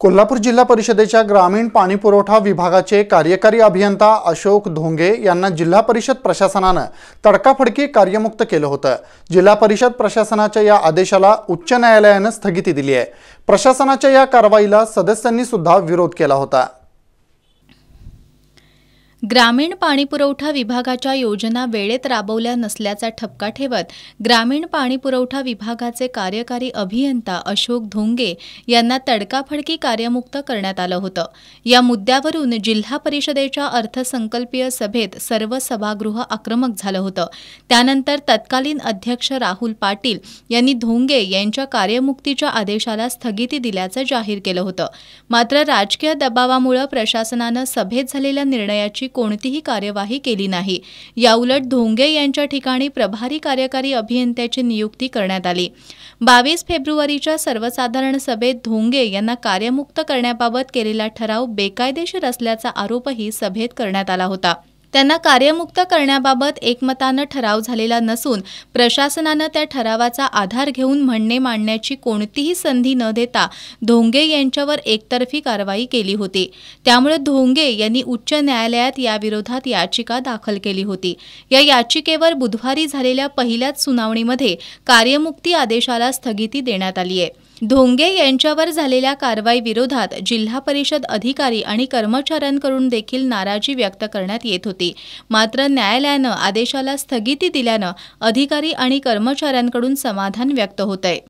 कोल्हापूर जिल्हा परिषदेच्या ग्रामीण पाणीपुरवठा विभागाचे कार्यकारी अभियंता अशोक धोंगे यांना जिल्हा परिषद प्रशासनानं तडकाफडकी कार्यमुक्त केलं होतं जिल्हा परिषद प्रशासनाच्या या आदेशाला उच्च न्यायालयानं स्थगिती दिली आहे प्रशासनाच्या या कारवाईला सदस्यांनी सुद्धा विरोध केला होता ग्रामीण पाणीपुरवठा विभागाच्या योजना वेळेत राबवल्या नसल्याचा ठपका ठेवत ग्रामीण पाणीपुरवठा विभागाचे कार्यकारी अभियंता अशोक धोंगे यांना तडकाफडकी कार्यमुक्त करण्यात आलं होतं या मुद्द्यावरून जिल्हा परिषदेच्या अर्थसंकल्पीय सभेत सर्व सभागृह आक्रमक झालं होतं त्यानंतर तत्कालीन अध्यक्ष राहुल पाटील यांनी धोंगे यांच्या कार्यमुक्तीच्या आदेशाला स्थगिती दिल्याचं जाहीर केलं होतं मात्र राजकीय दबावामुळे प्रशासनानं सभेत झालेल्या निर्णयाची कोणतीही कार्यवाही केली नाही याउलट धोंगे यांच्या ठिकाणी प्रभारी कार्यकारी अभियंत्याची नियुक्ती करण्यात आली बावीस फेब्रुवारीच्या सर्वसाधारण सभेत धोंगे यांना कार्यमुक्त करण्याबाबत केलेला ठराव बेकायदेशीर असल्याचा आरोपही सभेत करण्यात आला होता त्यांना कार्यमुक्त करण्याबाबत एकमतानं ठराव झालेला नसून प्रशासनानं त्या ठरावाचा आधार घेऊन म्हणणे मांडण्याची कोणतीही संधी न देता धोंगे यांच्यावर एकतर्फी कारवाई केली होती त्यामुळे धोंगे यांनी उच्च न्यायालयात याविरोधात याचिका दाखल केली होती या याचिकेवर बुधवारी झालेल्या पहिल्याच सुनावणीमध्ये कार्यमुक्ती आदेशाला स्थगिती देण्यात आली आहे धोंगे यांच्यावर झालेल्या कारवाई विरोधात जिल्हा परिषद अधिकारी आणि कर्मचाऱ्यांकडून देखील नाराजी व्यक्त करण्यात येत होती मात्र न्यायालयानं आदेशाला स्थगिती दिल्यानं अधिकारी आणि कर्मचाऱ्यांकडून समाधान व्यक्त होत आहे